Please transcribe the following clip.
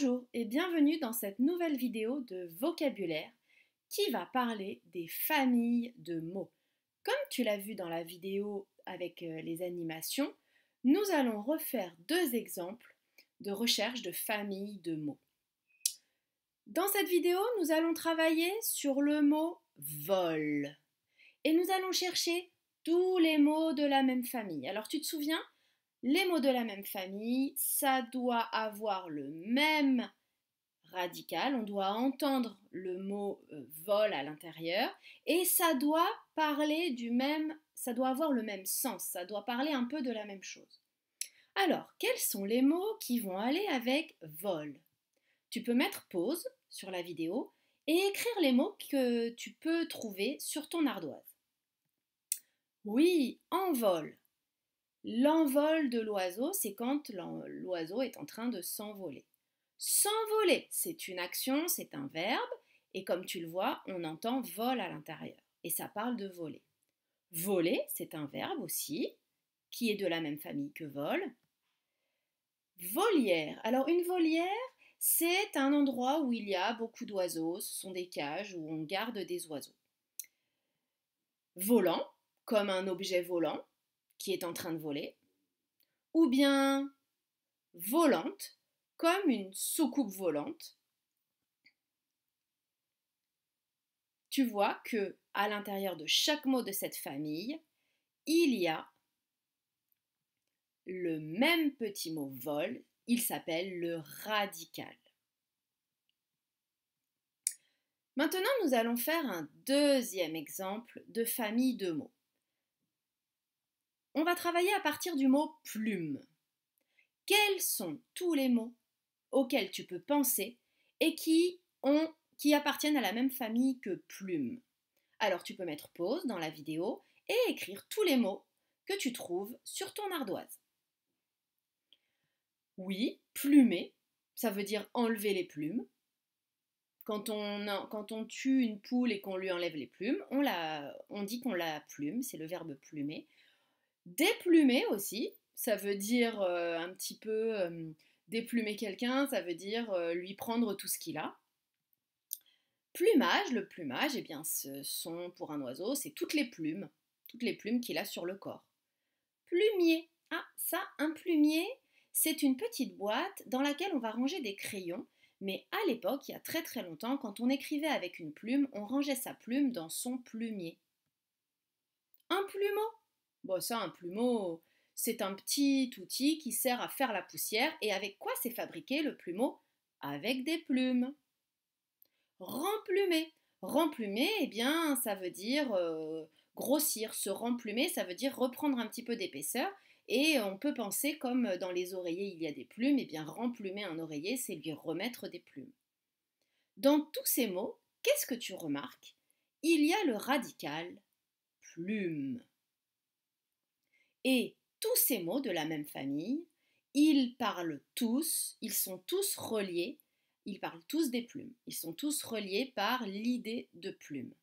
Bonjour et bienvenue dans cette nouvelle vidéo de vocabulaire qui va parler des familles de mots. Comme tu l'as vu dans la vidéo avec euh, les animations, nous allons refaire deux exemples de recherche de familles de mots. Dans cette vidéo, nous allons travailler sur le mot vol et nous allons chercher tous les mots de la même famille. Alors tu te souviens, les mots de la même famille, ça doit avoir le même radical, on doit entendre le mot euh, vol à l'intérieur et ça doit parler du même, ça doit avoir le même sens, ça doit parler un peu de la même chose. Alors, quels sont les mots qui vont aller avec vol Tu peux mettre pause sur la vidéo et écrire les mots que tu peux trouver sur ton ardoise. Oui, en vol. L'envol de l'oiseau, c'est quand l'oiseau est en train de s'envoler. S'envoler, c'est une action, c'est un verbe, et comme tu le vois, on entend vol à l'intérieur, et ça parle de voler. Voler, c'est un verbe aussi, qui est de la même famille que vol. Volière. Alors une volière, c'est un endroit où il y a beaucoup d'oiseaux, ce sont des cages où on garde des oiseaux. Volant, comme un objet volant, qui est en train de voler, ou bien volante, comme une soucoupe volante. Tu vois que à l'intérieur de chaque mot de cette famille, il y a le même petit mot vol, il s'appelle le radical. Maintenant, nous allons faire un deuxième exemple de famille de mots. On va travailler à partir du mot plume. Quels sont tous les mots auxquels tu peux penser et qui, appartiennent à la même famille que plume Alors tu peux mettre pause dans la vidéo et écrire tous les mots que tu trouves sur ton ardoise. Oui, plumer, ça veut dire enlever les plumes. Quand on, tue une poule et qu'on lui enlève les plumes, on, on dit qu'on la plume, c'est le verbe plumer. Déplumer aussi, ça veut dire euh, un petit peu euh, déplumer quelqu'un, ça veut dire euh, lui prendre tout ce qu'il a. Plumage, le plumage, eh bien, ce sont pour un oiseau, c'est toutes les plumes, toutes les plumes qu'il a sur le corps. Plumier, ah ça, un plumier, c'est une petite boîte dans laquelle on va ranger des crayons, mais à l'époque, il y a très très longtemps, quand on écrivait avec une plume, on rangeait sa plume dans son plumier. Un plumeau, Bon, ça, un plumeau, c'est un petit outil qui sert à faire la poussière. Et avec quoi c'est fabriqué le plumeau Avec des plumes. Remplumer. Remplumer, eh bien, ça veut dire euh, grossir. Se remplumer, ça veut dire reprendre un petit peu d'épaisseur. Et on peut penser, comme dans les oreillers, il y a des plumes, eh bien, remplumer un oreiller, c'est lui remettre des plumes. Dans tous ces mots, qu'est-ce que tu remarques Il y a le radical plume. Et tous ces mots de la même famille, ils parlent tous, ils sont tous reliés, ils parlent tous des plumes, ils sont tous reliés par l'idée de plume.